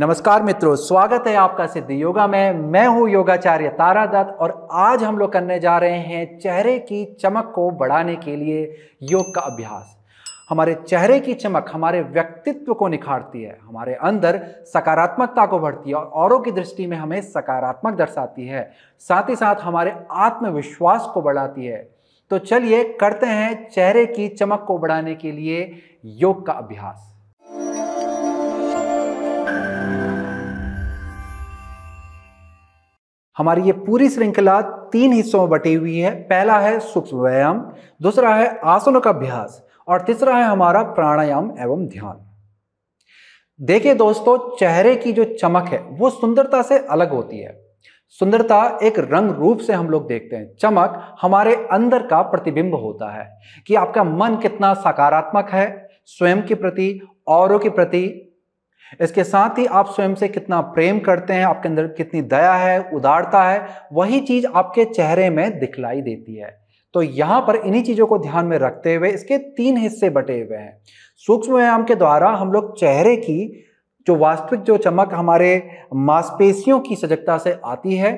नमस्कार मित्रों स्वागत है आपका सिद्ध योगा में मैं हूं योगाचार्य तारा दत्त और आज हम लोग करने जा रहे हैं चेहरे की चमक को बढ़ाने के लिए योग का अभ्यास हमारे चेहरे की चमक हमारे व्यक्तित्व को निखारती है हमारे अंदर सकारात्मकता को बढ़ती है और औरों की दृष्टि में हमें सकारात्मक दर्शाती है साथ ही साथ हमारे आत्मविश्वास को बढ़ाती है तो चलिए करते हैं चेहरे की चमक को बढ़ाने के लिए योग का अभ्यास हमारी ये पूरी श्रृंखला तीन हिस्सों में बटी हुई है पहला है सूक्ष्म व्यायाम दूसरा है आसनों का अभ्यास और तीसरा है हमारा प्राणायाम एवं ध्यान देखिए दोस्तों चेहरे की जो चमक है वो सुंदरता से अलग होती है सुंदरता एक रंग रूप से हम लोग देखते हैं चमक हमारे अंदर का प्रतिबिंब होता है कि आपका मन कितना सकारात्मक है स्वयं के प्रति औरों के प्रति इसके साथ ही आप स्वयं से कितना प्रेम करते हैं आपके अंदर कितनी दया है उदारता है वही चीज आपके चेहरे में दिखलाई देती है तो यहां पर इन्हीं चीज़ों को ध्यान में रखते हुए इसके तीन हिस्से बटे हुए हैं सूक्ष्म व्यायाम के द्वारा हम लोग चेहरे की जो वास्तविक जो चमक हमारे मांसपेशियों की सजगता से आती है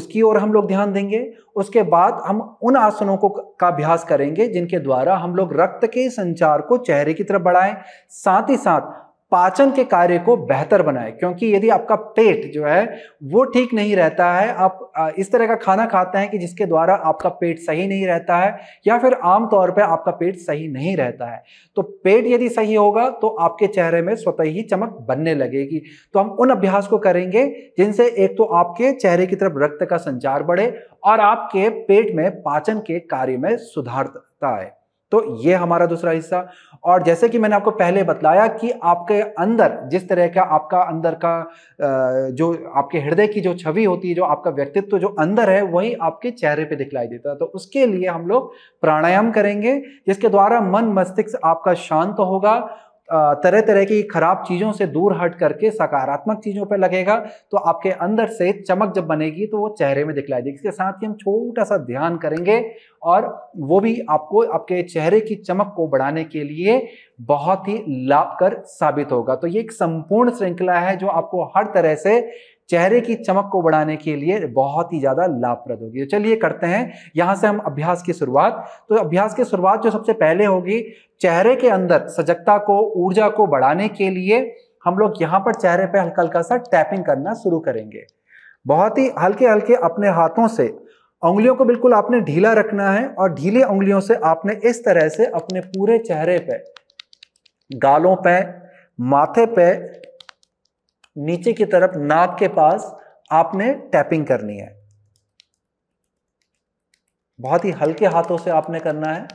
उसकी ओर हम लोग ध्यान देंगे उसके बाद हम उन आसनों को का अभ्यास करेंगे जिनके द्वारा हम लोग रक्त के संचार को चेहरे की तरफ बढ़ाएं साथ ही साथ पाचन के कार्य को बेहतर बनाए क्योंकि यदि आपका पेट जो है वो ठीक नहीं रहता है आप इस तरह का खाना खाते हैं कि जिसके द्वारा आपका पेट सही नहीं रहता है या फिर आमतौर पर आपका पेट सही नहीं रहता है तो पेट यदि सही होगा तो आपके चेहरे में स्वतः ही चमक बनने लगेगी तो हम उन अभ्यास को करेंगे जिनसे एक तो आपके चेहरे की तरफ रक्त का संचार बढ़े और आपके पेट में पाचन के कार्य में सुधारता है तो ये हमारा दूसरा हिस्सा और जैसे कि मैंने आपको पहले बतलाया कि आपके अंदर जिस तरह का आपका अंदर का जो आपके हृदय की जो छवि होती है जो आपका व्यक्तित्व जो अंदर है वही आपके चेहरे पे दिखलाई देता है तो उसके लिए हम लोग प्राणायाम करेंगे जिसके द्वारा मन मस्तिष्क आपका शांत होगा तरह तरह की खराब चीज़ों से दूर हट करके सकारात्मक चीज़ों पर लगेगा तो आपके अंदर से चमक जब बनेगी तो वो चेहरे में दिखलाई देगी इसके साथ ही हम छोटा सा ध्यान करेंगे और वो भी आपको आपके चेहरे की चमक को बढ़ाने के लिए बहुत ही लाभकर साबित होगा तो ये एक संपूर्ण श्रृंखला है जो आपको हर तरह से चेहरे की चमक को बढ़ाने के लिए बहुत ही ज़्यादा लाभप्रद होगी तो चलिए करते हैं यहाँ से हम अभ्यास की शुरुआत तो अभ्यास की शुरुआत जो सबसे पहले होगी चेहरे के अंदर सजगता को ऊर्जा को बढ़ाने के लिए हम लोग यहाँ पर चेहरे पे हल्का हल्का सा टैपिंग करना शुरू करेंगे बहुत ही हल्के हल्के अपने हाथों से उंगलियों को बिल्कुल आपने ढीला रखना है और ढीले उंगलियों से आपने इस तरह से अपने पूरे चेहरे पे गालों पे माथे पे नीचे की तरफ नाक के पास आपने टैपिंग करनी है बहुत ही हल्के हाथों से आपने करना है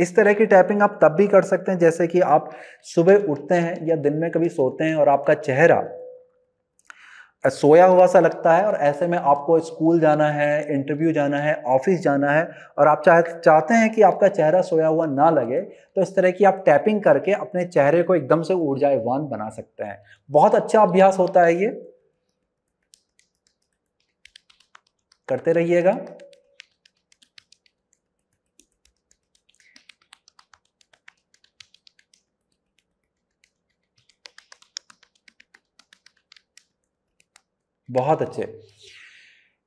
इस तरह की टैपिंग आप तब भी कर सकते हैं जैसे कि आप सुबह उठते हैं या दिन में कभी सोते हैं और आपका चेहरा सोया हुआ सा लगता है और ऐसे में आपको स्कूल जाना है इंटरव्यू जाना है ऑफिस जाना है और आप चाह चाहते हैं कि आपका चेहरा सोया हुआ ना लगे तो इस तरह की आप टैपिंग करके अपने चेहरे को एकदम से ऊर्जावान बना सकते हैं बहुत अच्छा अभ्यास होता है ये करते रहिएगा बहुत अच्छे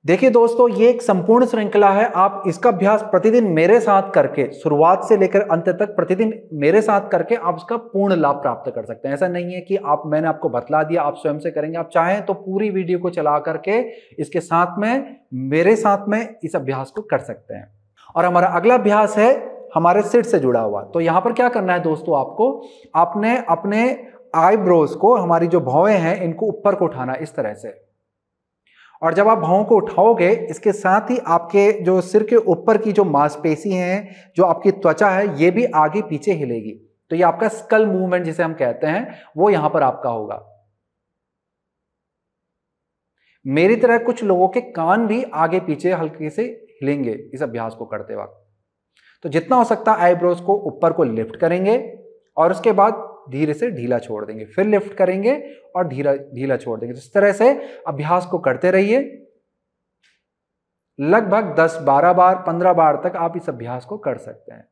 देखिए दोस्तों ये एक संपूर्ण श्रृंखला है आप इसका अभ्यास प्रतिदिन मेरे साथ करके शुरुआत से लेकर अंत तक प्रतिदिन मेरे साथ करके आप उसका पूर्ण लाभ प्राप्त कर सकते हैं ऐसा नहीं है कि आप मैंने आपको बतला दिया आप स्वयं से करेंगे आप चाहें तो पूरी वीडियो को चला करके इसके साथ में मेरे साथ में इस अभ्यास को कर सकते हैं और हमारा अगला अभ्यास है हमारे सिर से जुड़ा हुआ तो यहाँ पर क्या करना है दोस्तों आपको आपने अपने आईब्रोज को हमारी जो भौएं हैं इनको ऊपर को उठाना इस तरह से और जब आप भावों को उठाओगे इसके साथ ही आपके जो सिर के ऊपर की जो मांसपेशी हैं जो आपकी त्वचा है ये भी आगे पीछे हिलेगी तो ये आपका स्कल मूवमेंट जिसे हम कहते हैं वो यहां पर आपका होगा मेरी तरह कुछ लोगों के कान भी आगे पीछे हल्के से हिलेंगे इस अभ्यास को करते वक्त तो जितना हो सकता है आईब्रोज को ऊपर को लिफ्ट करेंगे और उसके बाद धीरे से ढीला छोड़ देंगे फिर लिफ्ट करेंगे और धीरा ढीला छोड़ देंगे तो इस तरह से अभ्यास को करते रहिए लगभग 10 12 बार 15 बार तक आप इस अभ्यास को कर सकते हैं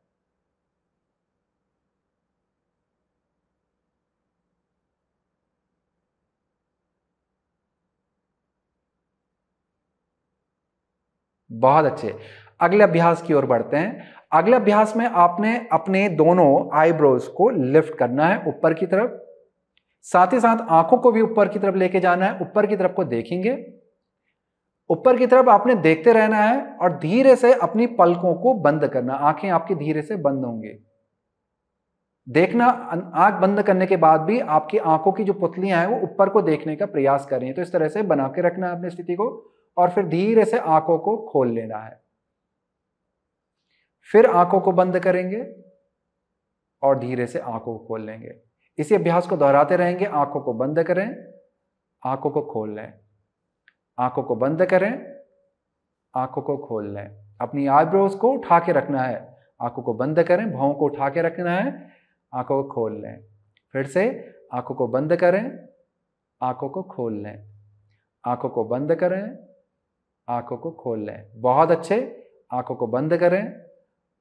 बहुत अच्छे अगले अभ्यास की ओर बढ़ते हैं अगले अभ्यास में आपने अपने दोनों आईब्रोज को लिफ्ट करना है ऊपर की तरफ साथ ही साथ आंखों को भी ऊपर की तरफ लेके जाना है ऊपर की तरफ को देखेंगे ऊपर की तरफ आपने देखते रहना है और धीरे से अपनी पलकों को बंद करना आंखें आपकी धीरे से बंद होंगे देखना आंख बंद करने के बाद भी आपकी आंखों की जो पुतलियां हैं वो ऊपर को देखने का प्रयास कर रही तो इस तरह से बना के रखना है अपनी स्थिति को और फिर धीरे से आंखों को खोल लेना है फिर आंखों को बंद करेंगे और धीरे से आंखों को खोल लेंगे इसी अभ्यास को दोहराते रहेंगे आंखों को बंद करें आंखों को खोल लें आंखों को बंद करें आंखों को खोल लें अपनी आईब्रोज को उठा के रखना है आंखों को बंद करें भावों को उठा के रखना है आंखों को खोल लें फिर से आंखों को बंद करें आंखों को खोल लें आंखों को बंद करें आंखों को खोल लें बहुत अच्छे आंखों को बंद करें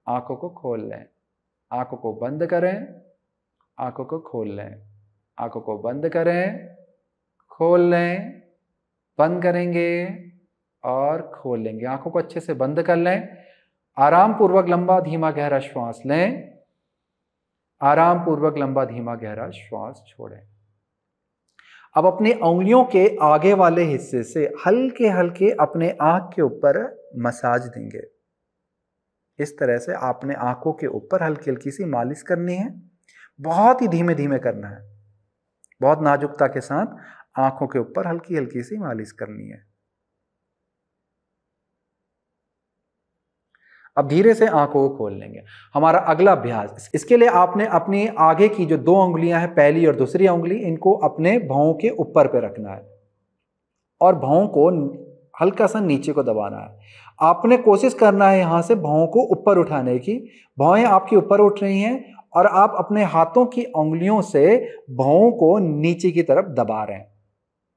आंखों को खोल लें आंखों को बंद करें आंखों को खोल लें आंखों को बंद करें खोल लें बंद करेंगे और खोल लेंगे आंखों को अच्छे से बंद कर लें आराम पूर्वक लंबा धीमा गहरा श्वास लें आराम पूर्वक लंबा धीमा गहरा श्वास छोड़ें अब अपनी उंगलियों के आगे वाले हिस्से से हल्के हल्के अपने आंख के ऊपर मसाज देंगे इस तरह से आपने आंखों के ऊपर हल्की हल्की सी मालिश करनी है बहुत ही धीमे धीमे करना है बहुत नाजुकता के साथ आंखों के ऊपर हल्की हल्की सी मालिश करनी है अब धीरे से आंखों को खोल लेंगे हमारा अगला अभ्यास इसके लिए आपने अपनी आगे की जो दो उंगलियां हैं पहली और दूसरी उंगली इनको अपने भावों के ऊपर पे रखना है और भावों को हल्का सा नीचे को दबाना है आपने कोशिश करना है यहाँ से भावों को ऊपर उठाने की भावें आपकी ऊपर उठ रही हैं और आप अपने हाथों की उंगलियों से भावों को नीचे की तरफ दबा रहे हैं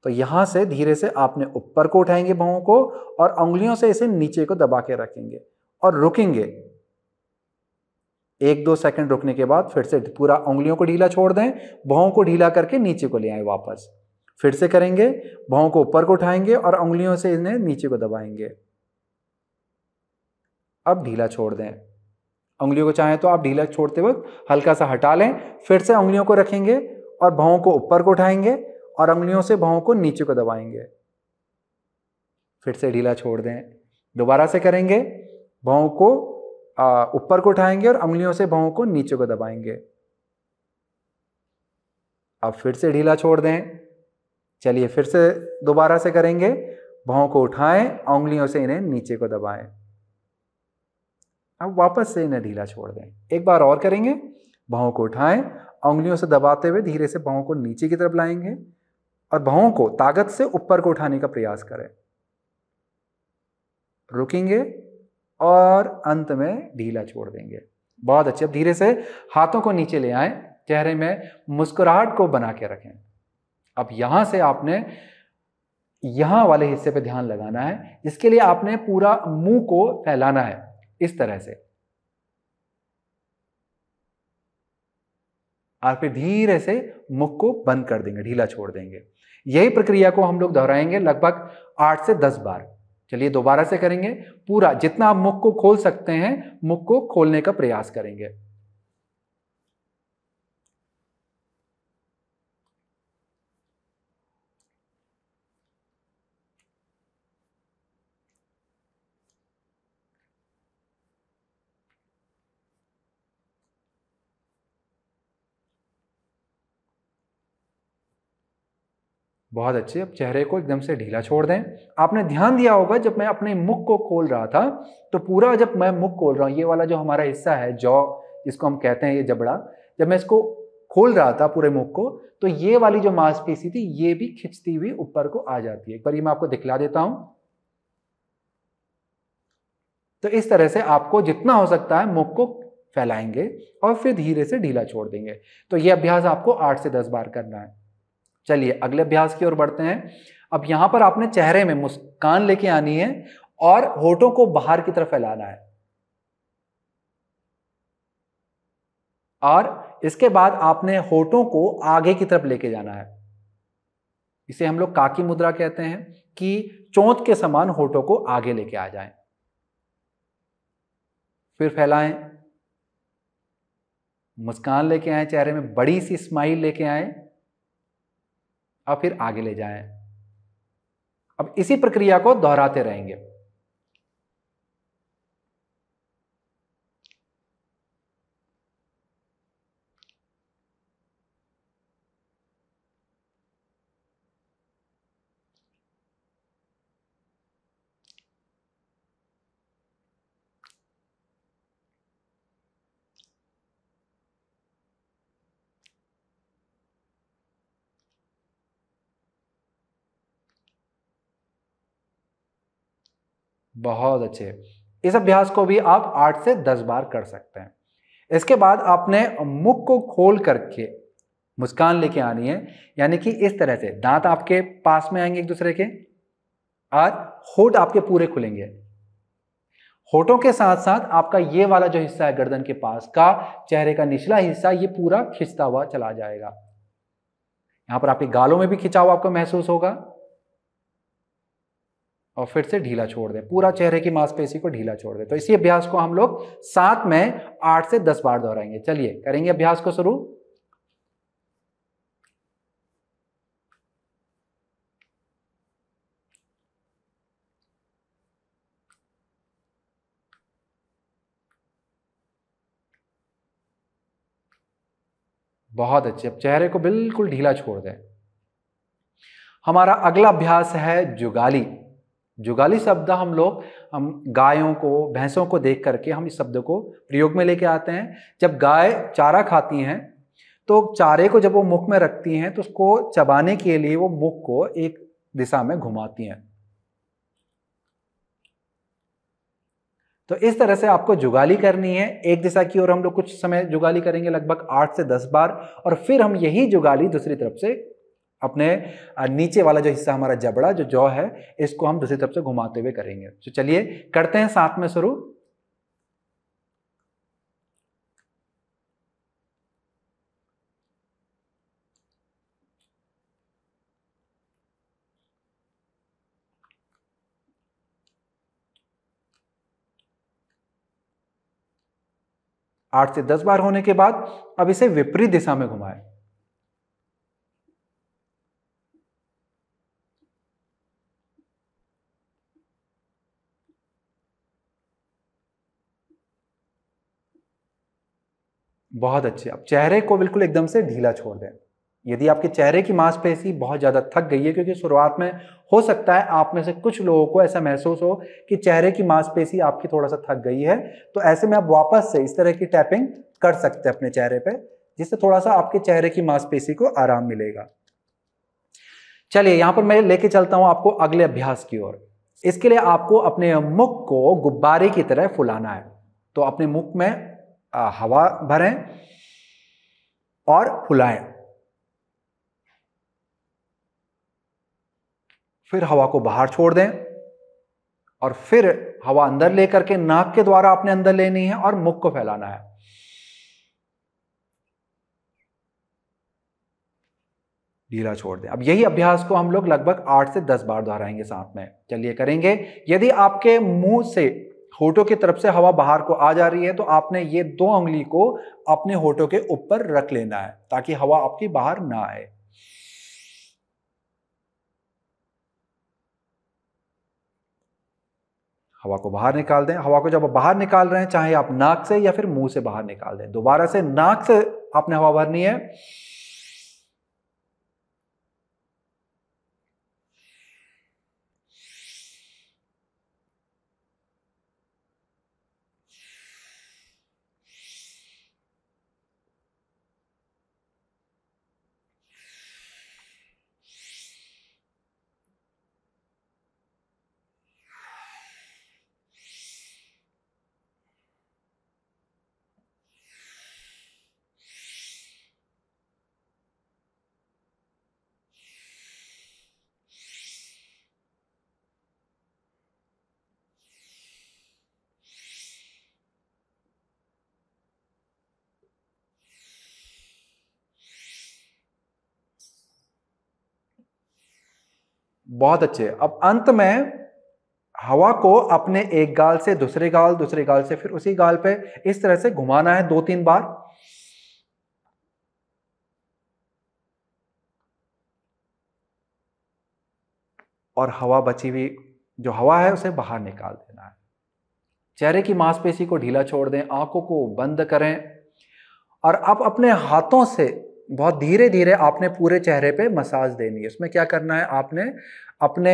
तो यहाँ से धीरे से आपने ऊपर को उठाएंगे भावों को और उंगलियों से इसे नीचे को दबा के रखेंगे और रुकेंगे एक दो सेकंड रुकने के बाद फिर से पूरा उंगलियों को ढीला छोड़ दें भावों को ढीला करके नीचे को ले आए वापस फिर से करेंगे भावों को ऊपर को उठाएंगे और उंगलियों से इन्हें नीचे को दबाएंगे अब ढीला छोड़ दें उंगलियों को चाहें तो आप ढीला छोड़ते वक्त हल्का सा हटा लें फिर से उंगलियों को रखेंगे और भावों को ऊपर को उठाएंगे और उंगलियों से भावों को नीचे को दबाएंगे फिर से ढीला छोड़ दें दोबारा से करेंगे भावों को ऊपर को उठाएंगे और उंगलियों से भावों को नीचे को दबाएंगे अब फिर से ढीला छोड़ दें चलिए फिर से दोबारा से करेंगे भावों को उठाएं उंगलियों से इन्हें नीचे को दबाएं अब वापस से इन्हें ढीला छोड़ दें एक बार और करेंगे भावों को उठाएं उंगलियों से दबाते हुए धीरे से भावों को नीचे की तरफ लाएंगे और भावों को ताकत से ऊपर को उठाने का प्रयास करें रुकेंगे और अंत में ढीला छोड़ देंगे बहुत अच्छे अब धीरे से हाथों को नीचे ले आए चेहरे में मुस्कुराहट को बना के रखें अब यहां से आपने यहां वाले हिस्से पे ध्यान लगाना है जिसके लिए आपने पूरा मुंह को फैलाना है इस तरह से और फिर धीरे से मुख को बंद कर देंगे ढीला छोड़ देंगे यही प्रक्रिया को हम लोग दोहराएंगे लगभग आठ से दस बार चलिए दोबारा से करेंगे पूरा जितना आप मुख को खोल सकते हैं मुख को खोलने का प्रयास करेंगे बहुत अच्छे अब चेहरे को एकदम से ढीला छोड़ दें आपने ध्यान दिया होगा जब मैं अपने मुख को खोल रहा था तो पूरा जब मैं मुख खोल रहा हूँ ये वाला जो हमारा हिस्सा है जॉ जिसको हम कहते हैं ये जबड़ा जब मैं इसको खोल रहा था पूरे मुख को तो ये वाली जो मांसपेशी थी ये भी खिंचती हुई ऊपर को आ जाती है एक बार ये मैं आपको दिखला देता हूं तो इस तरह से आपको जितना हो सकता है मुख को फैलाएंगे और फिर धीरे से ढीला छोड़ देंगे तो ये अभ्यास आपको आठ से दस बार करना है चलिए अगले अभ्यास की ओर बढ़ते हैं अब यहां पर आपने चेहरे में मुस्कान लेके आनी है और होठों को बाहर की तरफ फैलाना है और इसके बाद आपने होठों को आगे की तरफ लेके जाना है इसे हम लोग काकी मुद्रा कहते हैं कि चोंच के समान होठों को आगे लेके आ जाएं, फिर फैलाएं मुस्कान लेके आए चेहरे में बड़ी सी स्माइल लेके आए और फिर आगे ले जाएं अब इसी प्रक्रिया को दोहराते रहेंगे बहुत अच्छे इस अभ्यास को भी आप आठ से दस बार कर सकते हैं इसके बाद आपने मुख को खोल करके मुस्कान लेके आनी है यानी कि इस तरह से दांत आपके पास में आएंगे एक दूसरे के और होठ आपके पूरे खुलेंगे होठों के साथ साथ आपका ये वाला जो हिस्सा है गर्दन के पास का चेहरे का निचला हिस्सा ये पूरा खिंचता हुआ चला जाएगा यहां पर आपके गालों में भी खिंचाव आपको महसूस होगा और फिर से ढीला छोड़ दें पूरा चेहरे की मांसपेशी को ढीला छोड़ दें तो इसी अभ्यास को हम लोग साथ में आठ से दस बार दोहराएंगे चलिए करेंगे अभ्यास को शुरू बहुत अच्छे अब चेहरे को बिल्कुल ढीला छोड़ दें हमारा अगला अभ्यास है जुगाली जुगाली शब्द हम लोग हम गायों को भैंसों को देख करके हम इस शब्द को प्रयोग में लेके आते हैं जब गाय चारा खाती हैं तो चारे को जब वो मुख में रखती हैं तो उसको चबाने के लिए वो मुख को एक दिशा में घुमाती हैं तो इस तरह से आपको जुगाली करनी है एक दिशा की ओर हम लोग कुछ समय जुगाली करेंगे लगभग आठ से दस बार और फिर हम यही जुगाली दूसरी तरफ से अपने नीचे वाला जो हिस्सा हमारा जबड़ा जो जौ है इसको हम दूसरी तरफ से घुमाते हुए करेंगे तो चलिए करते हैं साथ में शुरू आठ से दस बार होने के बाद अब इसे विपरीत दिशा में घुमाएं बहुत अच्छे आप चेहरे को बिल्कुल एकदम से ढीला छोड़ दें यदि आपके चेहरे की मांसपेशी बहुत ज़्यादा थक गई है क्योंकि शुरुआत में हो सकता है आप में से कुछ लोगों को ऐसा महसूस हो कि चेहरे की मांसपेशी आपकी थोड़ा सा थक गई है तो ऐसे में आप वापस से इस तरह की टैपिंग कर सकते हैं अपने चेहरे पे जिससे थोड़ा सा आपके चेहरे की मांसपेशी को आराम मिलेगा चलिए यहां पर मैं लेके चलता हूं आपको अगले अभ्यास की ओर इसके लिए आपको अपने मुख को गुब्बारे की तरह फुलाना है तो अपने मुख में हवा भरें और फुलाएं फिर हवा को बाहर छोड़ दें और फिर हवा अंदर लेकर के नाक के द्वारा आपने अंदर लेनी है और मुख को फैलाना है ढीला छोड़ दें अब यही अभ्यास को हम लोग लगभग आठ से दस बार दोहराएंगे साथ में चलिए करेंगे यदि आपके मुंह से होठों की तरफ से हवा बाहर को आ जा रही है तो आपने ये दो उंगली को अपने होठों के ऊपर रख लेना है ताकि हवा आपकी बाहर ना आए हवा को बाहर निकाल दें हवा को जब आप बाहर निकाल रहे हैं चाहे आप नाक से या फिर मुंह से बाहर निकाल दें दोबारा से नाक से आपने हवा भरनी है बहुत अच्छे अब अंत में हवा को अपने एक गाल से दूसरे गाल दूसरे गाल से फिर उसी गाल पे इस तरह से घुमाना है दो तीन बार और हवा बची हुई जो हवा है उसे बाहर निकाल देना है चेहरे की मांसपेशी को ढीला छोड़ दें आंखों को बंद करें और अब अपने हाथों से बहुत धीरे धीरे आपने पूरे चेहरे पे मसाज देनी है उसमें क्या करना है आपने अपने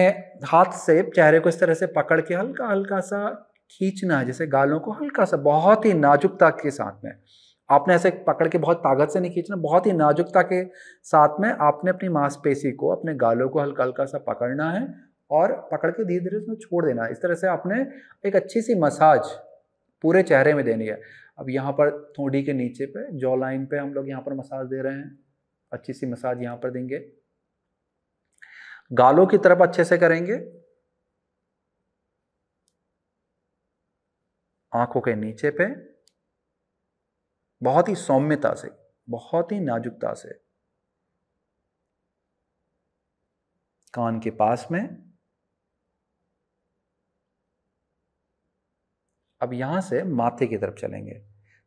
हाथ से चेहरे को इस तरह से पकड़ के हल्का हल्का सा खींचना है जैसे गालों को हल्का सा बहुत ही नाजुकता के साथ में आपने ऐसे पकड़ के बहुत ताकत से नहीं खींचना बहुत ही नाजुकता के साथ में आपने अपनी मांसपेशी को अपने गालों को हल्का हल्का सा पकड़ना है और पकड़ के धीरे धीरे उसमें छोड़ देना है इस तरह से आपने एक अच्छी सी मसाज पूरे चेहरे में देनी है अब यहाँ पर थोड़ी के नीचे पे जॉ लाइन पे हम लोग यहाँ पर मसाज दे रहे हैं अच्छी सी मसाज यहाँ पर देंगे गालों की तरफ अच्छे से करेंगे आंखों के नीचे पे बहुत ही सौम्यता से बहुत ही नाजुकता से कान के पास में अब यहां से माथे की तरफ चलेंगे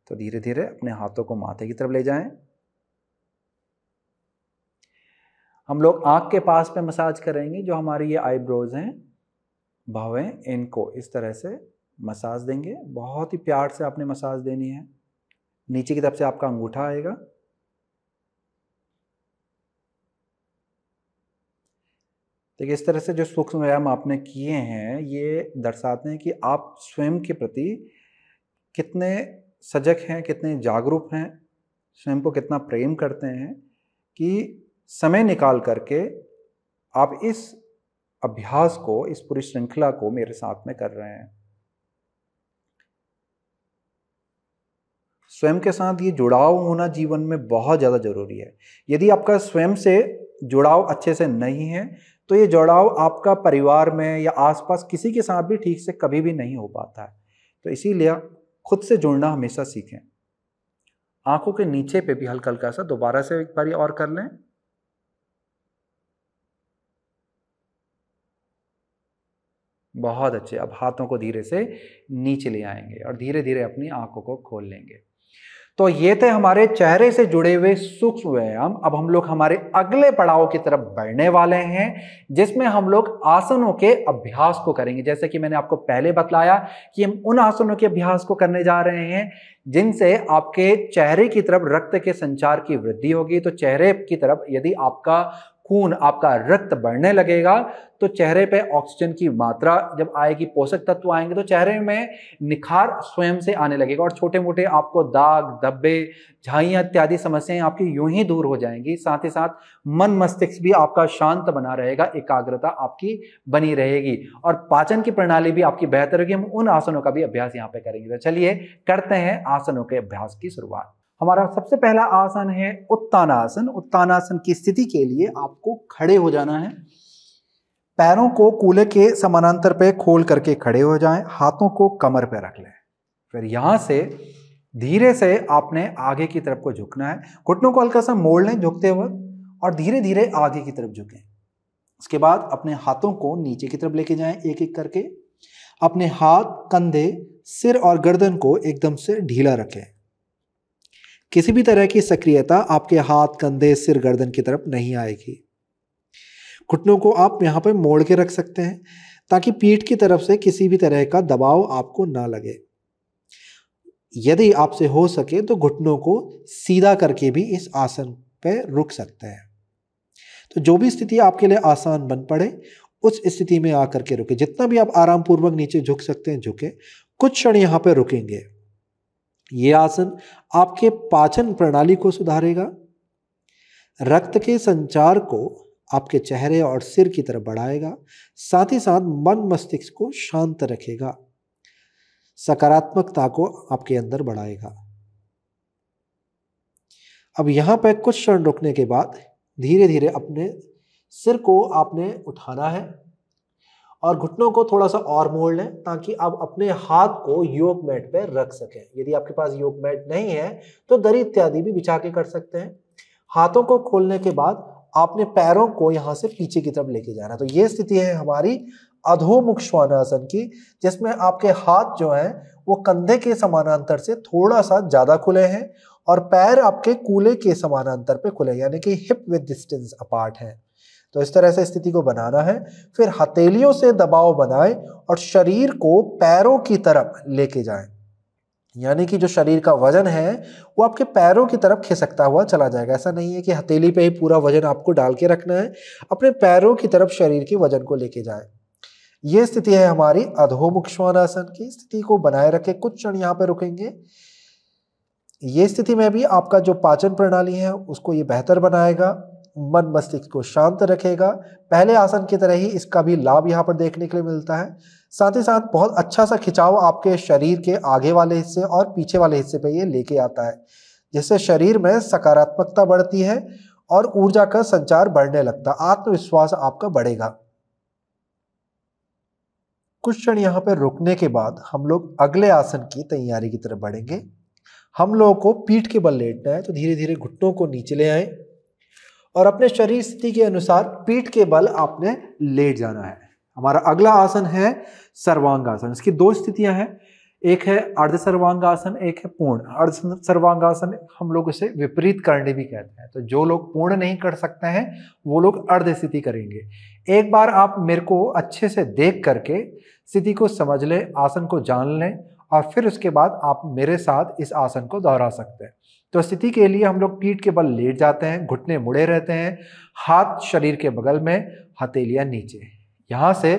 तो धीरे धीरे अपने हाथों को माथे की तरफ ले जाएं हम लोग आँख के पास पे मसाज करेंगे जो हमारी ये आईब्रोज हैं भावें इनको इस तरह से मसाज देंगे बहुत ही प्यार से आपने मसाज देनी है नीचे की तरफ से आपका अंगूठा आएगा देखिए इस तरह से जो सूक्ष्म व्यायाम आपने किए हैं ये दर्शाते हैं कि आप स्वयं के प्रति कितने सजग हैं कितने जागरूक हैं स्वयं को कितना प्रेम करते हैं कि समय निकाल करके आप इस अभ्यास को इस पूरी श्रृंखला को मेरे साथ में कर रहे हैं स्वयं के साथ ये जुड़ाव होना जीवन में बहुत ज़्यादा ज़रूरी है यदि आपका स्वयं से जुड़ाव अच्छे से नहीं है तो ये जुड़ाव आपका परिवार में या आसपास किसी के साथ भी ठीक से कभी भी नहीं हो पाता है तो इसीलिए खुद से जुड़ना हमेशा सीखें आंखों के नीचे पे भी हल्का हल्का सा दोबारा से एक बार और कर लें बहुत अच्छे अब हाथों को धीरे से नीचे ले आएंगे और धीरे धीरे अपनी आंखों को खोल लेंगे तो ये थे हमारे चेहरे से जुड़े हुए सूक्ष्म व्यायाम अब हम लोग हमारे अगले पड़ाव की तरफ बढ़ने वाले हैं जिसमें हम लोग आसनों के अभ्यास को करेंगे जैसे कि मैंने आपको पहले बतलाया कि हम उन आसनों के अभ्यास को करने जा रहे हैं जिनसे आपके चेहरे की तरफ रक्त के संचार की वृद्धि होगी तो चेहरे की तरफ यदि आपका खून आपका रक्त बढ़ने लगेगा तो चेहरे पे ऑक्सीजन की मात्रा जब आएगी पोषक तत्व आएंगे तो चेहरे में निखार स्वयं से आने लगेगा और छोटे मोटे आपको दाग धब्बे झाइयाँ इत्यादि समस्याएं आपकी यूं ही दूर हो जाएंगी साथ ही साथ मन मस्तिष्क भी आपका शांत बना रहेगा एकाग्रता आपकी बनी रहेगी और पाचन की प्रणाली भी आपकी बेहतर होगी हम उन आसनों का भी अभ्यास यहाँ पे करेंगे तो चलिए करते हैं आसनों के अभ्यास की शुरुआत हमारा सबसे पहला आसन है उत्तानासन उत्तानासन की स्थिति के लिए आपको खड़े हो जाना है पैरों को कूले के समानांतर पे खोल करके खड़े हो जाएं हाथों को कमर पे रख लें फिर यहां से धीरे से आपने आगे की तरफ को झुकना है घुटनों को हल्का सा मोड़ लें झुकते वक्त और धीरे धीरे आगे की तरफ झुकें उसके बाद अपने हाथों को नीचे की तरफ लेके जाएं एक एक करके अपने हाथ कंधे सिर और गर्दन को एकदम से ढीला रखें किसी भी तरह की सक्रियता आपके हाथ कंधे सिर गर्दन की तरफ नहीं आएगी घुटनों को आप यहाँ पर मोड़ के रख सकते हैं ताकि पीठ की तरफ से किसी भी तरह का दबाव आपको ना लगे यदि आपसे हो सके तो घुटनों को सीधा करके भी इस आसन पर रुक सकते हैं तो जो भी स्थिति आपके लिए आसान बन पड़े उस स्थिति में आकर के रुके जितना भी आप आराम पूर्वक नीचे झुक सकते हैं झुके कुछ क्षण यहाँ पर रुकेंगे ये आसन आपके पाचन प्रणाली को सुधारेगा रक्त के संचार को आपके चेहरे और सिर की तरफ बढ़ाएगा साथ ही साथ मन मस्तिष्क को शांत रखेगा सकारात्मकता को आपके अंदर बढ़ाएगा अब यहां पर कुछ क्षण रुकने के बाद धीरे धीरे अपने सिर को आपने उठाना है और घुटनों को थोड़ा सा और मोड़ लें ताकि आप अपने हाथ को योग मैट पर रख सकें यदि आपके पास योग मैट नहीं है तो दरी इत्यादि भी बिछा के कर सकते हैं हाथों को खोलने के बाद आपने पैरों को यहाँ से पीछे की तरफ लेके जाना तो ये स्थिति है हमारी अधोमुख श्वानासन की जिसमें आपके हाथ जो हैं वो कंधे के समानांतर से थोड़ा सा ज़्यादा खुले हैं और पैर आपके कूले के समानांतर पे खुले यानी कि हिप विद डिस्टेंस अपार्ट हैं तो इस तरह से स्थिति को बनाना है फिर हथेलियों से दबाव बनाएं और शरीर को पैरों की तरफ लेके जाएं यानी कि जो शरीर का वजन है वो आपके पैरों की तरफ खिसकता हुआ चला जाएगा ऐसा नहीं है कि हथेली पे ही पूरा वजन आपको डाल के रखना है अपने पैरों की तरफ शरीर के वजन को लेके जाए ये स्थिति है हमारी अधोमुख श्वानासन की स्थिति को बनाए रखे कुछ क्षण यहाँ पे रुकेंगे ये स्थिति में भी आपका जो पाचन प्रणाली है उसको ये बेहतर बनाएगा मन मस्तिष्क को शांत रखेगा पहले आसन की तरह ही इसका भी लाभ यहाँ पर देखने के लिए मिलता है साथ ही साथ बहुत अच्छा सा खिंचाव आपके शरीर के आगे वाले हिस्से और पीछे वाले हिस्से पर ये लेके आता है जिससे शरीर में सकारात्मकता बढ़ती है और ऊर्जा का संचार बढ़ने लगता आत्मविश्वास आपका बढ़ेगा कुछ क्षण यहाँ पर रुकने के बाद हम लोग अगले आसन की तैयारी की तरफ बढ़ेंगे हम लोगों को पीठ के बल लेटना है तो धीरे धीरे घुटनों को नीचे ले आएँ और अपने शरीर स्थिति के अनुसार पीठ के बल आपने लेट जाना है हमारा अगला आसन है सर्वांगासन इसकी दो स्थितियां हैं एक है अर्ध सर्वांगासन एक है पूर्ण अर्ध सर्वांगासन हम लोग उसे विपरीत करने भी कहते हैं तो जो लोग पूर्ण नहीं कर सकते हैं वो लोग अर्ध स्थिति करेंगे एक बार आप मेरे को अच्छे से देख करके स्थिति को समझ लें आसन को जान लें और फिर उसके बाद आप मेरे साथ इस आसन को दोहरा सकते हैं तो स्थिति के लिए हम लोग पीठ के बल लेट जाते हैं घुटने मुड़े रहते हैं हाथ शरीर के बगल में हथेलियां नीचे यहाँ से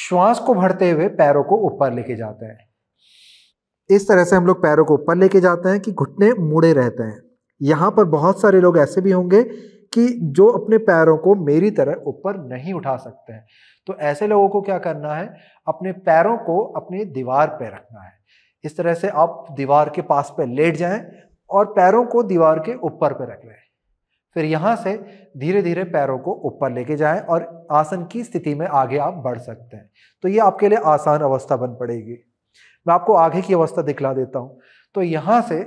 श्वास को भरते हुए पैरों को ऊपर लेके जाते हैं इस तरह से हम लोग पैरों को ऊपर लेके जाते हैं कि घुटने मुड़े रहते हैं यहाँ पर बहुत सारे लोग ऐसे भी होंगे कि जो अपने पैरों को मेरी तरह ऊपर नहीं उठा सकते हैं तो ऐसे लोगों को क्या करना है अपने पैरों को अपनी दीवार पर रखना है इस तरह से आप दीवार के पास पे लेट जाएं और पैरों को दीवार के ऊपर पर रख लें फिर यहाँ से धीरे धीरे पैरों को ऊपर लेके जाएं और आसन की स्थिति में आगे आप बढ़ सकते हैं तो ये आपके लिए आसान अवस्था बन पड़ेगी मैं आपको आगे की अवस्था दिखला देता हूँ तो यहाँ से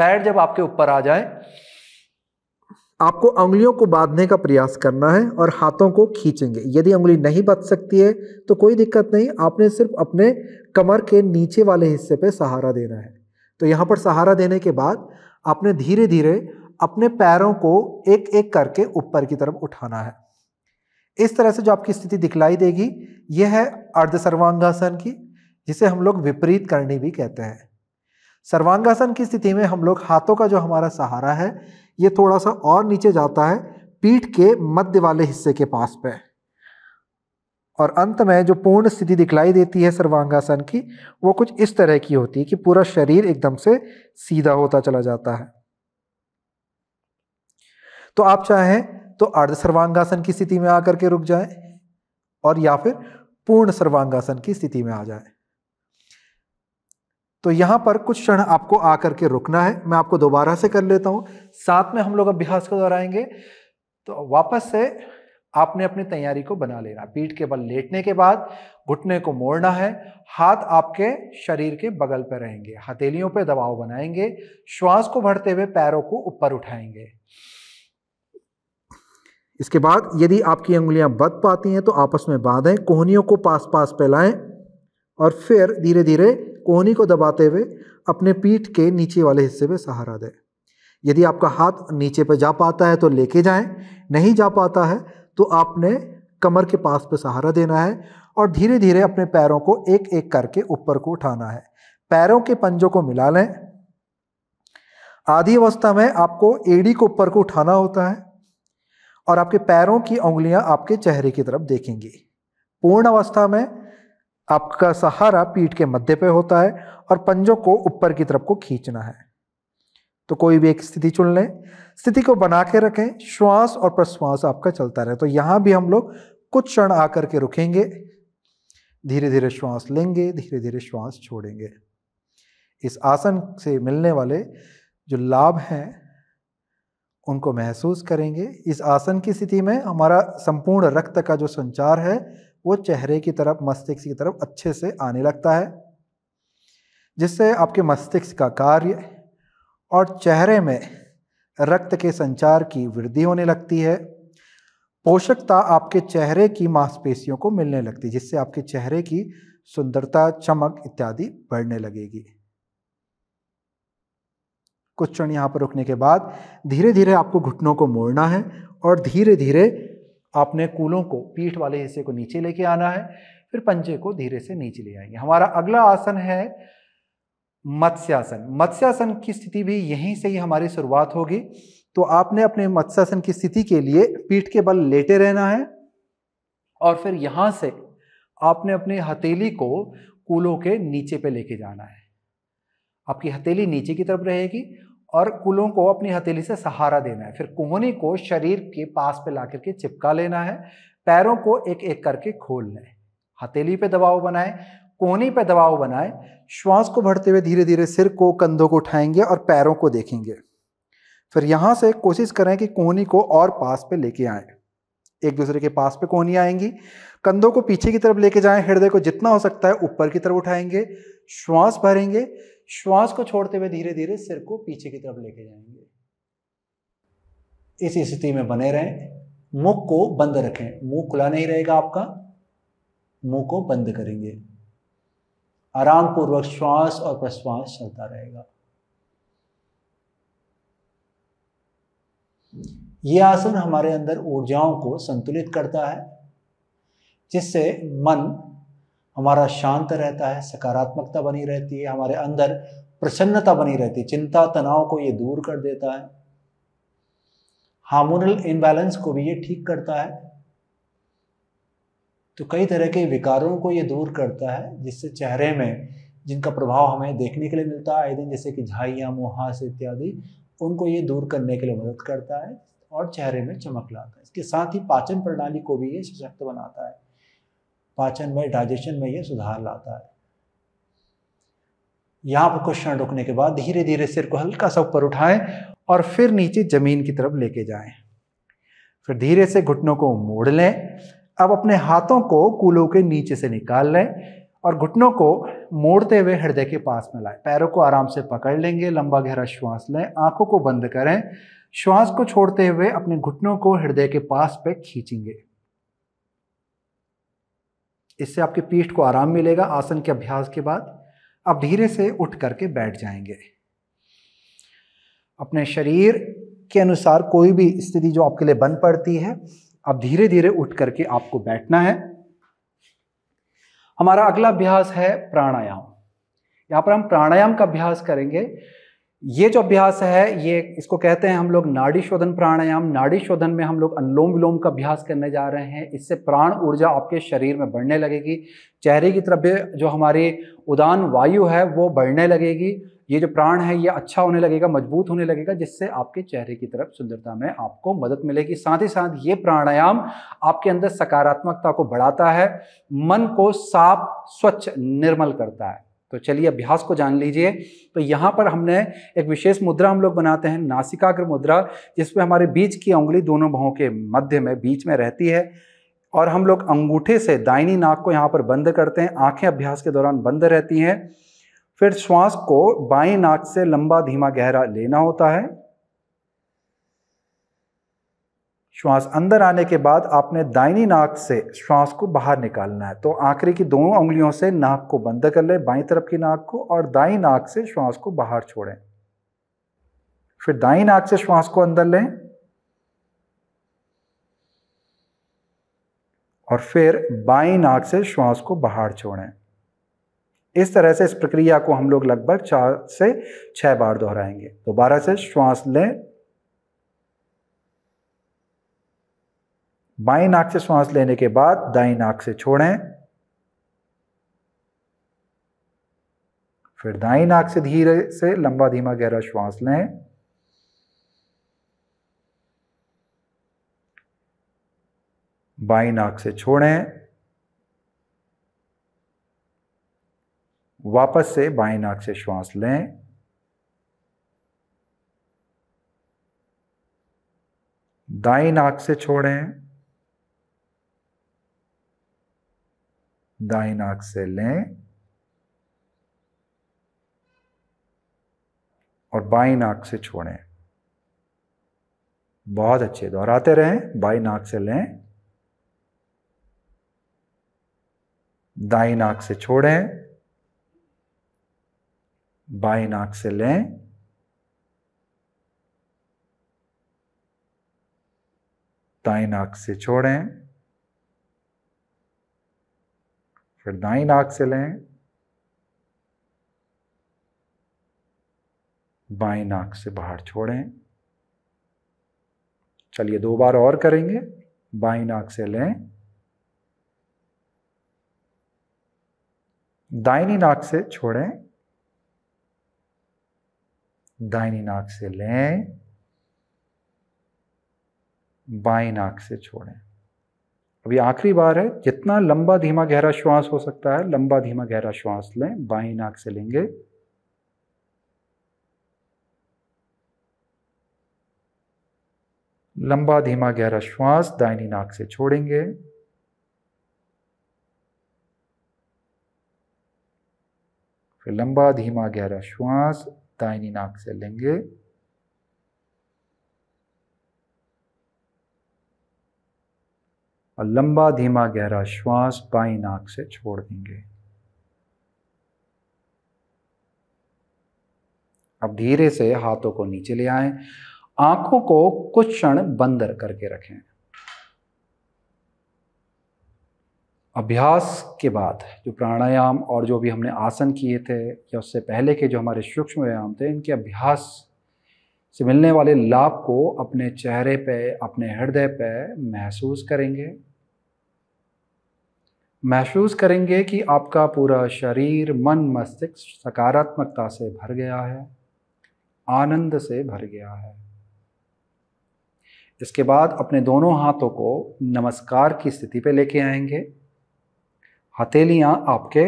पैर जब आपके ऊपर आ जाए आपको उंगलियों को बांधने का प्रयास करना है और हाथों को खींचेंगे यदि उंगली नहीं बच सकती है तो कोई दिक्कत नहीं आपने सिर्फ अपने कमर के नीचे वाले हिस्से पर सहारा देना है तो यहाँ पर सहारा देने के बाद आपने धीरे धीरे अपने पैरों को एक एक करके ऊपर की तरफ उठाना है इस तरह से जो आपकी स्थिति दिखलाई देगी यह है अर्ध सर्वांगासन की जिसे हम लोग विपरीत करनी भी कहते हैं सर्वांगासन की स्थिति में हम लोग हाथों का जो हमारा सहारा है ये थोड़ा सा और नीचे जाता है पीठ के मध्य वाले हिस्से के पास पे और अंत में जो पूर्ण स्थिति दिखलाई देती है सर्वांगासन की वो कुछ इस तरह की होती है कि पूरा शरीर एकदम से सीधा होता चला जाता है तो आप चाहें तो अर्ध सर्वांगासन की स्थिति में आकर के रुक जाए और या फिर पूर्ण सर्वांगासन की स्थिति में आ जाए तो यहां पर कुछ क्षण आपको आकर के रुकना है मैं आपको दोबारा से कर लेता हूं साथ में हम लोग अभ्यास को दोहराएंगे तो वापस से आपने अपनी तैयारी को बना लेना पीठ के बल लेटने के बाद घुटने को मोड़ना है हाथ आपके शरीर के बगल पर रहेंगे हथेलियों पर दबाव बनाएंगे श्वास को भरते हुए पैरों को ऊपर उठाएंगे इसके बाद यदि आपकी उंगलियां बद पाती हैं तो आपस में बांधें कोहनियों को पास पास फैलाएं और फिर धीरे धीरे कोहनी को दबाते हुए अपने पीठ के नीचे वाले हिस्से में सहारा दें यदि आपका हाथ नीचे पर जा पाता है तो लेके जाएं नहीं जा पाता है तो आपने कमर के पास पे सहारा देना है और धीरे धीरे अपने पैरों को एक एक करके ऊपर को उठाना है पैरों के पंजों को मिला लें आधी अवस्था में आपको एड़ी को ऊपर को उठाना होता है और आपके पैरों की उंगलियां आपके चेहरे की तरफ देखेंगी पूर्ण अवस्था में आपका सहारा पीठ के मध्य पे होता है और पंजों को ऊपर की तरफ को खींचना है तो कोई भी एक स्थिति चुन लें स्थिति को बना के रखें श्वास और प्रश्वास आपका चलता रहे तो यहाँ भी हम लोग कुछ क्षण आकर के रुकेंगे धीरे धीरे श्वास लेंगे धीरे धीरे श्वास छोड़ेंगे इस आसन से मिलने वाले जो लाभ हैं उनको महसूस करेंगे इस आसन की स्थिति में हमारा संपूर्ण रक्त का जो संचार है वो चेहरे की तरफ मस्तिष्क की तरफ अच्छे से आने लगता है जिससे आपके मस्तिष्क का कार्य और चेहरे में रक्त के संचार की वृद्धि होने लगती है पोषकता आपके चेहरे की मांसपेशियों को मिलने लगती है जिससे आपके चेहरे की सुंदरता चमक इत्यादि बढ़ने लगेगी कुछ क्षण यहाँ पर रुकने के बाद धीरे धीरे आपको घुटनों को मोड़ना है और धीरे धीरे आपने कूलों को पीठ वाले हिस्से को नीचे लेके आना है फिर पंजे को धीरे से नीचे ले आएंगे हमारा अगला आसन है मत्स्यासन मत्स्यासन की स्थिति भी यहीं से ही हमारी शुरुआत होगी तो आपने अपने मत्स्यासन की स्थिति के लिए पीठ के बल लेटे रहना है और फिर यहां से आपने अपनी हथेली को कूलों के नीचे पे लेके जाना है आपकी हथेली नीचे की तरफ रहेगी और कुलों को अपनी हथेली से सहारा देना है फिर कोहनी को शरीर के पास पे ला करके चिपका लेना है पैरों को एक एक करके खोलना है हथेली पे दबाव बनाए कोहनी पर दबाव बनाए श्वास को भरते हुए धीरे धीरे सिर को कंधों को उठाएंगे और पैरों को देखेंगे फिर यहाँ से कोशिश करें कि कोहनी को और पास पे लेके आए एक दूसरे के पास पे कोहनी आएंगी कंधों को पीछे की तरफ लेके जाएं हृदय को जितना हो सकता है ऊपर की तरफ उठाएंगे श्वास भरेंगे श्वास को छोड़ते हुए धीरे धीरे सिर को पीछे की तरफ लेके जाएंगे इस स्थिति में बने रहें मुख को बंद रखें मुंह खुला नहीं रहेगा आपका मुंह को बंद करेंगे आराम पूर्वक श्वास और प्रश्वास चलता रहेगा ये आसन हमारे अंदर ऊर्जाओं को संतुलित करता है जिससे मन हमारा शांत रहता है सकारात्मकता बनी रहती है हमारे अंदर प्रसन्नता बनी रहती है चिंता तनाव को ये दूर कर देता है हार्मोनल इनबैलेंस को भी ये ठीक करता है तो कई तरह के विकारों को ये दूर करता है जिससे चेहरे में जिनका प्रभाव हमें देखने के लिए मिलता है आए जैसे कि झाइयाँ मुहास इत्यादि उनको ये दूर करने के लिए मदद करता है और चेहरे में चमक लाता है इसके साथ ही पाचन प्रणाली को भी ये सशक्त बनाता है पाचन में डाइजेशन में ये सुधार लाता है यहाँ पर कुछ क्षण रुकने के बाद धीरे धीरे सिर को हल्का सा ऊपर उठाएं और फिर नीचे जमीन की तरफ लेके जाएं। फिर धीरे से घुटनों को मोड़ लें अब अपने हाथों को कूलों के नीचे से निकाल लें और घुटनों को मोड़ते हुए हृदय के पास में लाएं पैरों को आराम से पकड़ लेंगे लंबा गहरा श्वास लें आंखों को बंद करें श्वास को छोड़ते हुए अपने घुटनों को हृदय के पास पे खींचेंगे इससे आपकी पीठ को आराम मिलेगा आसन के अभ्यास के बाद आप धीरे से उठ करके बैठ जाएंगे अपने शरीर के अनुसार कोई भी स्थिति जो आपके लिए बन पड़ती है अब धीरे धीरे उठ करके आपको बैठना है हमारा अगला अभ्यास है प्राणायाम यहां पर हम प्राणायाम का अभ्यास करेंगे ये जो अभ्यास है ये इसको कहते हैं हम लोग नाड़ी शोधन प्राणायाम नाड़ी शोधन में हम लोग अनुलोम विलोम का अभ्यास करने जा रहे हैं इससे प्राण ऊर्जा आपके शरीर में बढ़ने लगेगी चेहरे की तरफ जो हमारी उदान वायु है वो बढ़ने लगेगी ये जो प्राण है ये अच्छा होने लगेगा मजबूत होने लगेगा जिससे आपके चेहरे की तरफ सुंदरता में आपको मदद मिलेगी साथ ही साथ ये प्राणायाम आपके अंदर सकारात्मकता को बढ़ाता है मन को साफ स्वच्छ निर्मल करता है तो चलिए अभ्यास को जान लीजिए तो यहाँ पर हमने एक विशेष मुद्रा हम लोग बनाते हैं नासिकाग्र मुद्रा जिसमें हमारे बीच की उंगली दोनों भावों के मध्य में बीच में रहती है और हम लोग अंगूठे से दाइनी नाक को यहाँ पर बंद करते हैं आंखें अभ्यास के दौरान बंद रहती हैं फिर श्वास को बाएं नाक से लंबा धीमा गहरा लेना होता है श्वास अंदर आने के बाद आपने दाहिनी नाक से श्वास को बाहर निकालना है तो आखिरी की दोनों उंगलियों से नाक को बंद कर ले बाई तरफ की नाक को और दाई नाक से श्वास को बाहर छोड़ें फिर दाई नाक से श्वास को अंदर लें और फिर बाई नाक से श्वास को बाहर छोड़ें इस तरह से इस प्रक्रिया को हम लोग लगभग चार से छह बार दोहराएंगे दोबारा से श्वास लें बाई नाक से श्वास लेने के बाद दाई नाक से छोड़ें फिर दाई नाक से धीरे से लंबा धीमा गहरा श्वास लें बाई नाक से छोड़ें वापस से बाएं नाक से श्वास लें दाई नाक से छोड़ें दाई नाक से लें और बाई नाक से छोड़ें बहुत अच्छे दोहराते रहें बाई नाक से लें दाई नाक से छोड़ें बाएं नाक से लें दाई नाक से छोड़ें फिर दाई नाक से लें बाएं नाक से बाहर छोड़ें चलिए दो बार और करेंगे बाई नाक से लें दाइनी नाक से छोड़ें दाहिनी नाक से लें बाई नाक से छोड़ें अभी आखिरी बार है जितना लंबा धीमा गहरा श्वास हो सकता है लंबा धीमा गहरा श्वास लें बाई नाक से लेंगे लंबा धीमा गहरा श्वास दाहिनी नाक से छोड़ेंगे फिर लंबा धीमा गहरा श्वास दाहिनी नाक से लेंगे और लंबा धीमा गहरा श्वास बाई नाक से छोड़ देंगे अब धीरे से हाथों को नीचे ले आए आंखों को कुछ क्षण बंद करके रखें अभ्यास के बाद जो प्राणायाम और जो भी हमने आसन किए थे या उससे पहले के जो हमारे सूक्ष्म व्यायाम थे इनके अभ्यास से मिलने वाले लाभ को अपने चेहरे पे अपने हृदय पे महसूस करेंगे महसूस करेंगे कि आपका पूरा शरीर मन मस्तिष्क सकारात्मकता से भर गया है आनंद से भर गया है इसके बाद अपने दोनों हाथों को नमस्कार की स्थिति पे लेके आएंगे हथेलियाँ आपके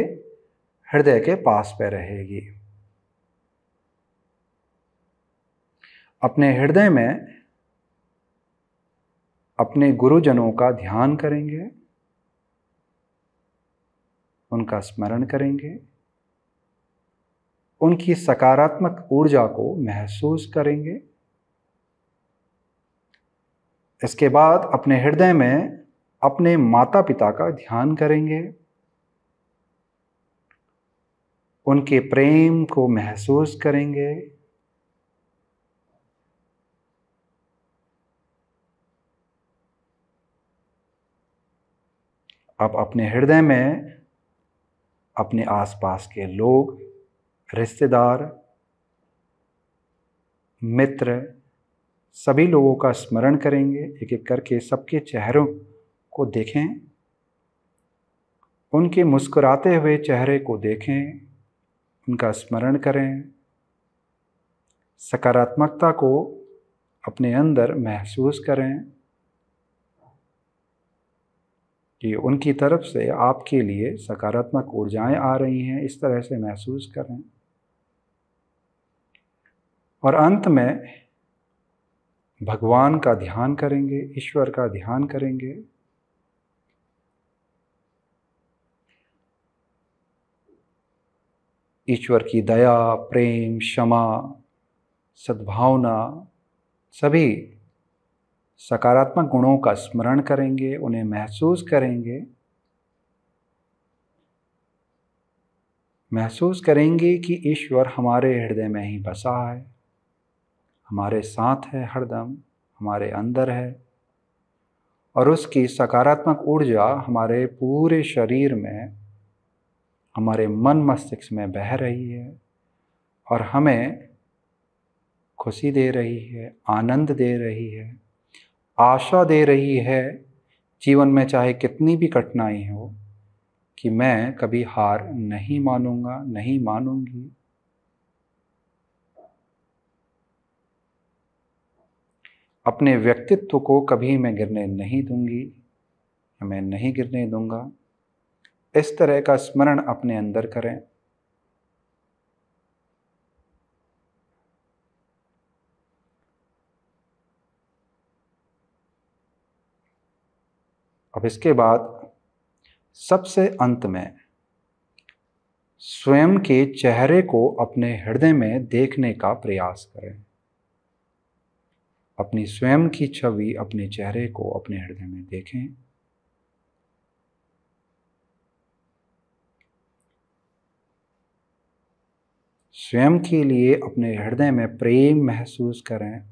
हृदय के पास पे रहेगी अपने हृदय में अपने गुरुजनों का ध्यान करेंगे उनका स्मरण करेंगे उनकी सकारात्मक ऊर्जा को महसूस करेंगे इसके बाद अपने हृदय में अपने माता पिता का ध्यान करेंगे उनके प्रेम को महसूस करेंगे आप अपने हृदय में अपने आसपास के लोग रिश्तेदार मित्र सभी लोगों का स्मरण करेंगे एक एक करके सबके चेहरों को देखें उनके मुस्कुराते हुए चेहरे को देखें उनका स्मरण करें सकारात्मकता को अपने अंदर महसूस करें कि उनकी तरफ से आपके लिए सकारात्मक ऊर्जाएं आ रही हैं इस तरह से महसूस करें और अंत में भगवान का ध्यान करेंगे ईश्वर का ध्यान करेंगे ईश्वर की दया प्रेम क्षमा सद्भावना सभी सकारात्मक गुणों का स्मरण करेंगे उन्हें महसूस करेंगे महसूस करेंगे कि ईश्वर हमारे हृदय में ही बसा है हमारे साथ है हरदम हमारे अंदर है और उसकी सकारात्मक ऊर्जा हमारे पूरे शरीर में हमारे मन मस्तिष्क में बह रही है और हमें खुशी दे रही है आनंद दे रही है आशा दे रही है जीवन में चाहे कितनी भी कठिनाई हो कि मैं कभी हार नहीं मानूंगा नहीं मानूंगी अपने व्यक्तित्व को कभी मैं गिरने नहीं दूंगी मैं नहीं गिरने दूंगा इस तरह का स्मरण अपने अंदर करें अब इसके बाद सबसे अंत में स्वयं के चेहरे को अपने हृदय में देखने का प्रयास करें अपनी स्वयं की छवि अपने चेहरे को अपने हृदय में देखें स्वयं के लिए अपने हृदय में प्रेम महसूस करें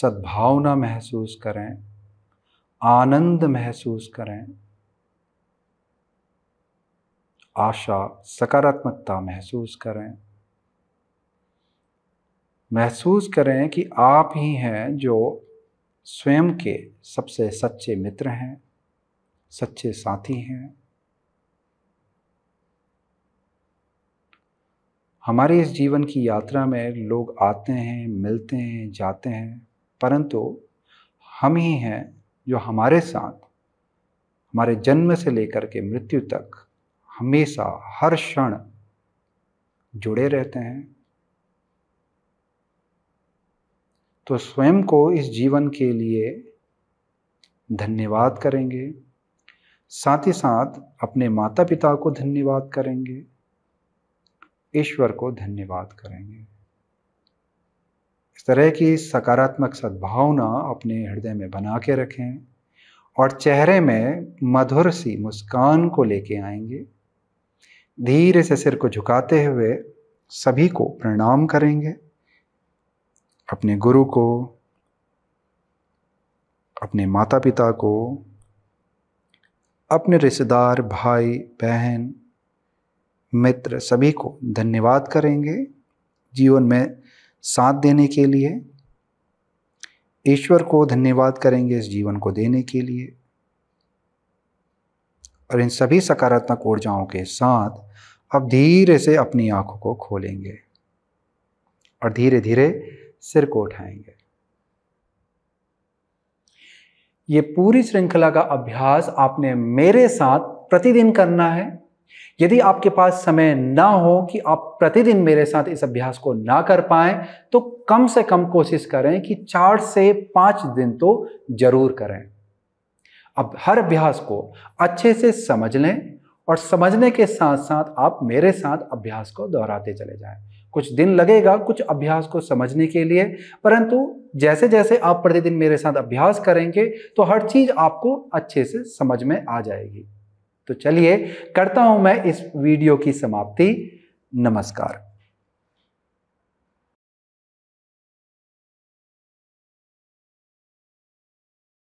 सद्भावना महसूस करें आनंद महसूस करें आशा सकारात्मकता महसूस करें महसूस करें कि आप ही हैं जो स्वयं के सबसे सच्चे मित्र हैं सच्चे साथी हैं हमारे इस जीवन की यात्रा में लोग आते हैं मिलते हैं जाते हैं परंतु हम ही हैं जो हमारे साथ हमारे जन्म से लेकर के मृत्यु तक हमेशा हर क्षण जुड़े रहते हैं तो स्वयं को इस जीवन के लिए धन्यवाद करेंगे साथ ही साथ अपने माता पिता को धन्यवाद करेंगे ईश्वर को धन्यवाद करेंगे इस तरह की सकारात्मक सद्भावना अपने हृदय में बना के रखें और चेहरे में मधुर सी मुस्कान को लेके आएंगे धीरे से सिर को झुकाते हुए सभी को प्रणाम करेंगे अपने गुरु को अपने माता पिता को अपने रिश्तेदार भाई बहन मित्र सभी को धन्यवाद करेंगे जीवन में साथ देने के लिए ईश्वर को धन्यवाद करेंगे इस जीवन को देने के लिए और इन सभी सकारात्मक ऊर्जाओं के साथ अब धीरे से अपनी आंखों को खोलेंगे और धीरे धीरे सिर को उठाएंगे ये पूरी श्रृंखला का अभ्यास आपने मेरे साथ प्रतिदिन करना है यदि आपके पास समय ना हो कि आप प्रतिदिन मेरे साथ इस अभ्यास को ना कर पाएं तो कम से कम कोशिश करें कि चार से पांच दिन तो जरूर करें अब हर अभ्यास को अच्छे से समझ लें और समझने के साथ साथ आप मेरे साथ अभ्यास को दोहराते चले जाएं कुछ दिन लगेगा कुछ अभ्यास को समझने के लिए परंतु जैसे जैसे आप प्रतिदिन मेरे साथ अभ्यास करेंगे तो हर चीज़ आपको अच्छे से समझ में आ जाएगी तो चलिए करता हूं मैं इस वीडियो की समाप्ति नमस्कार